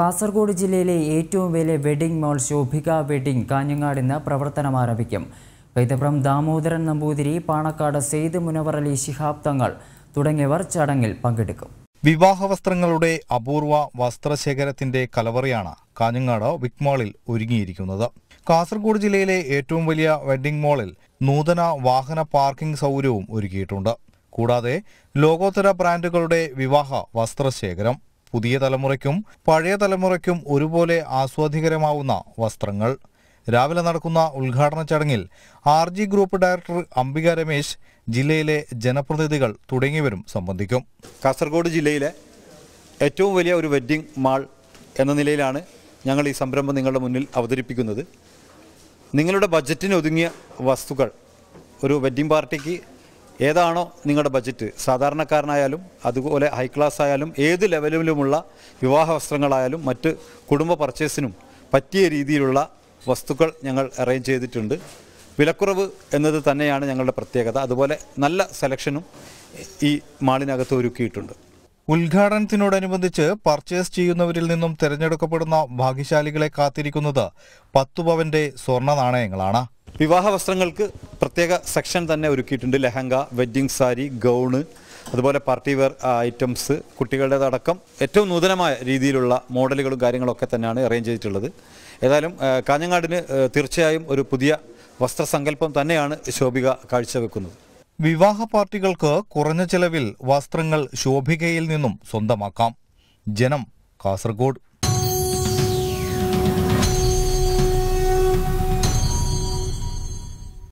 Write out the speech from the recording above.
കാസർഗോഡ് ജില്ലയിലെ ഏറ്റവും വലിയ wedding mall Shobhika wedding Kanhangad ഇന്ന് പ്രവർത്തനം ആരംഭിക്കും വൈദ്യപ്രം ദാമോദരൻ നമ്പൂതിരി പാണക്കാട് സെയ്ദ് മുനവർ അലി ശിഹാബ് തങ്ങൾ തുടങ്ങിയവർ ചടങ്ങിൽ പങ്കെടുക്കും വിവാഹ വസ്ത്രങ്ങളുടെ അപൂർവ വസ്ത്രശേഖരത്തിന്റെ കലവറയാണ് കാഞ്ഞങ്ങാട് വിക്മാളിൽ ഒരുങ്ങിയിരിക്കുന്നത് കാസർഗോഡ് ജില്ലയിലെ ഏറ്റവും വലിയ വെഡിംഗ് മോളിൽ നൂതന വാഹന പാർക്കിംഗ് സൗകര്യവും ഒരുക്കിയിട്ടുണ്ട് കൂടാതെ ലോകോത്തര ബ്രാൻഡുകളുടെ വിവാഹ വസ്ത്രശേഖരം പുതിയ തലമുറയ്ക്കും പഴയ തലമുറയ്ക്കും ഒരുപോലെ ആസ്വാദികരമാവുന്ന വസ്ത്രങ്ങൾ രാവിലെ നടക്കുന്ന ഉദ്ഘാടന ചടങ്ങിൽ R G group director Ambika Ramesh ജില്ലയിലെ ജനപ്രതിനിധികൾ തുടങ്ങിയവരും സംബന്ധിക്കും കാസർഗോഡ് ജില്ലയിലെ ഏറ്റവും വലിയ ഒരു വെഡ്ഡിംഗ് മാൾ എന്ന നിലയിലാണ് ഞങ്ങൾ ഈ സംരംഭം നിങ്ങളുടെ മുന്നിൽ അവതരിപ്പിക്കുന്നത് നിങ്ങളുടെ ബജറ്റിന് ഒതുങ്ങിയ വസ്തുക്കൾ ഒരു വെഡ്ഡിംഗ് പാർട്ടിക്ക് ഏതാണോ നിങ്ങളുടെ ബജറ്റ് സാധാരണക്കാരനായാലും അതുപോലെ ഹൈ ക്ലാസ് ആയാലും ഏത് ലെവലിലുമുള്ള വിവാഹ വസ്ത്രങ്ങളായാലും മറ്റ് കുടുംബ പർച്ചേസിനും പറ്റിയ രീതിയിലുള്ള വസ്തുക്കൾ ഞങ്ങൾ അറേഞ്ച് ചെയ്തിട്ടുണ്ട് വിലക്കുറവ് എന്നത് തന്നെയാണ് ഞങ്ങളുടെ പ്രത്യേകത അതുപോലെ നല്ല സെലക്ഷനും ഈ മാളിനകത്ത് ഒരുക്കിയിട്ടുണ്ട് ഉദ്ഘാടനത്തിനോടനുബന്ധിച്ച് പർച്ചേസ് ചെയ്യുന്നവരിൽ നിന്നും തിരഞ്ഞെടുക്കപ്പെടുന്ന ഭാഗ്യശാലികളെ കാത്തിരിക്കുന്നത് പത്തു പവന്റെ സ്വർണ്ണ നാണയങ്ങളാണ് വിവാഹ വസ്ത്രങ്ങൾക്ക് പ്രത്യേക സെക്ഷൻ തന്നെ ഒരുക്കിയിട്ടുണ്ട് ലെഹങ്ക വെഡ്ഡിംഗ് സാരി ഗൗണ് അതുപോലെ പാർട്ടി വെയർ ഐറ്റംസ് കുട്ടികളുടേതടക്കം ഏറ്റവും നൂതനമായ രീതിയിലുള്ള മോഡലുകളും കാര്യങ്ങളൊക്കെ തന്നെയാണ് അറേഞ്ച് ചെയ്തിട്ടുള്ളത് ഏതായാലും കാഞ്ഞങ്ങാടിന് തീർച്ചയായും ഒരു പുതിയ വസ്ത്രസങ്കല്പം തന്നെയാണ് ശോഭിക കാഴ്ചവെക്കുന്നത് വിവാഹ പാർട്ടികൾക്ക് കുറഞ്ഞ ചെലവിൽ വസ്ത്രങ്ങൾ ശോഭികയിൽ നിന്നും സ്വന്തമാക്കാം ജനം കാസർഗോഡ്